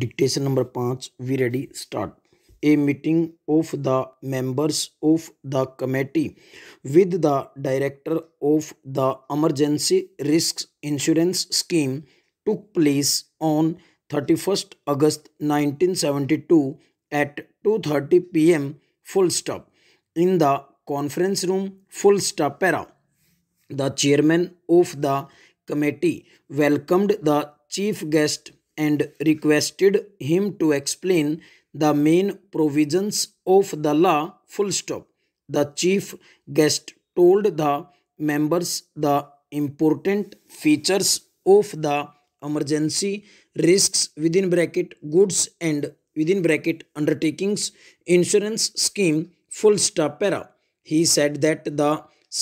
Dictation number पाँच we ready start a meeting of the members of the committee with the director of the emergency risk insurance scheme took place on thirty first August nineteen seventy two at two thirty P M full stop in the conference room full stop para the chairman of the committee welcomed the chief guest and requested him to explain the main provisions of the law full stop. The chief guest told the members the important features of the emergency risks within bracket goods and within bracket undertakings insurance scheme full stop para. He said that the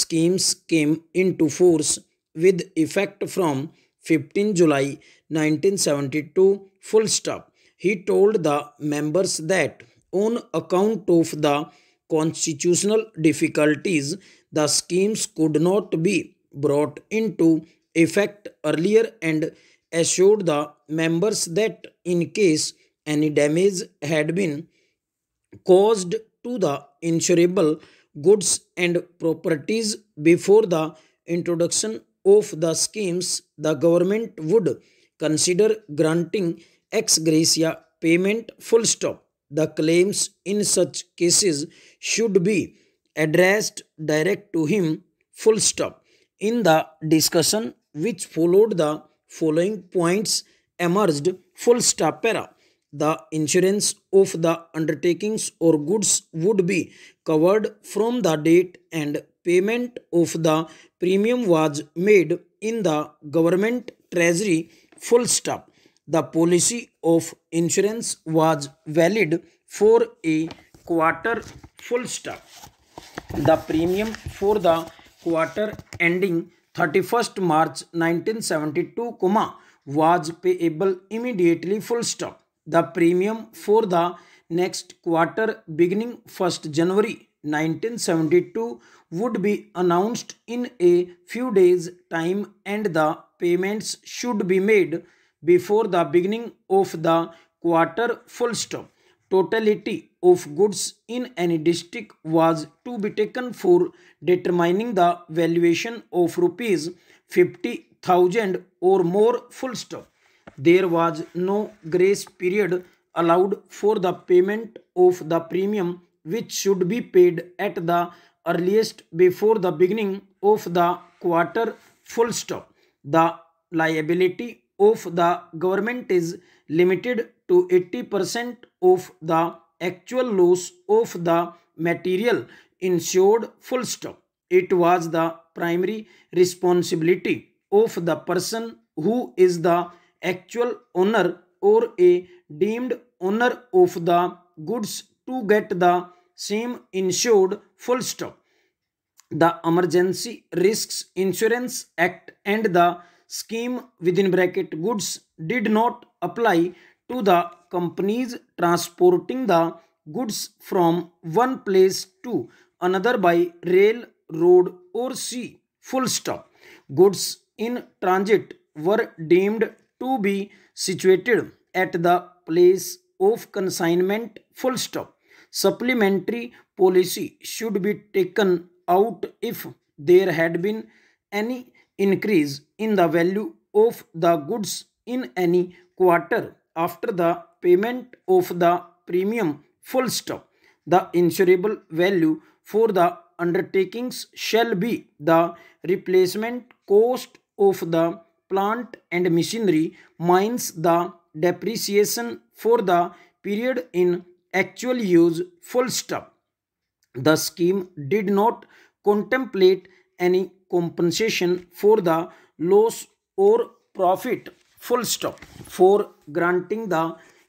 schemes came into force with effect from 15 July 1972 full stop. He told the members that on account of the constitutional difficulties, the schemes could not be brought into effect earlier and assured the members that in case any damage had been caused to the insurable goods and properties before the introduction of the schemes, the government would consider granting ex gratia payment full stop. The claims in such cases should be addressed direct to him full stop. In the discussion which followed the following points emerged full stop para the insurance of the undertakings or goods would be covered from the date and payment of the premium was made in the government treasury full stop the policy of insurance was valid for a quarter full stop the premium for the quarter ending 31st march 1972 comma was payable immediately full stop the premium for the next quarter beginning 1st January 1972 would be announced in a few days time and the payments should be made before the beginning of the quarter full stop totality of goods in any district was to be taken for determining the valuation of rupees 50000 or more full stop there was no grace period allowed for the payment of the premium which should be paid at the earliest before the beginning of the quarter full stop. The liability of the government is limited to 80% of the actual loss of the material insured full stop. It was the primary responsibility of the person who is the actual owner or a deemed owner of the goods to get the same insured full stop the emergency risks insurance act and the scheme within bracket goods did not apply to the companies transporting the goods from one place to another by rail road or sea full stop goods in transit were deemed to be situated at the place of consignment full stop. Supplementary policy should be taken out if there had been any increase in the value of the goods in any quarter after the payment of the premium full stop. The insurable value for the undertakings shall be the replacement cost of the plant and machinery minus the depreciation for the period in actual use full stop. The scheme did not contemplate any compensation for the loss or profit full stop for granting the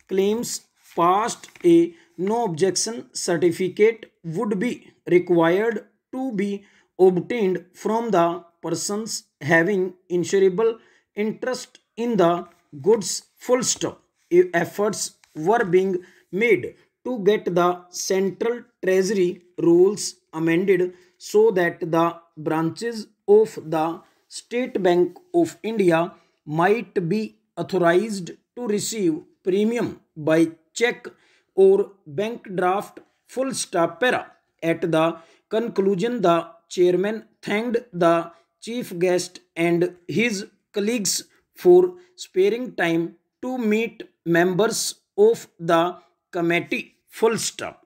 claims past a no objection certificate would be required to be obtained from the persons having insurable interest in the goods full stop. Efforts were being made to get the central treasury rules amended so that the branches of the State Bank of India might be authorized to receive premium by check or bank draft full stop para. At the conclusion, the chairman thanked the chief guest and his colleagues for sparing time to meet members of the committee. Full stop.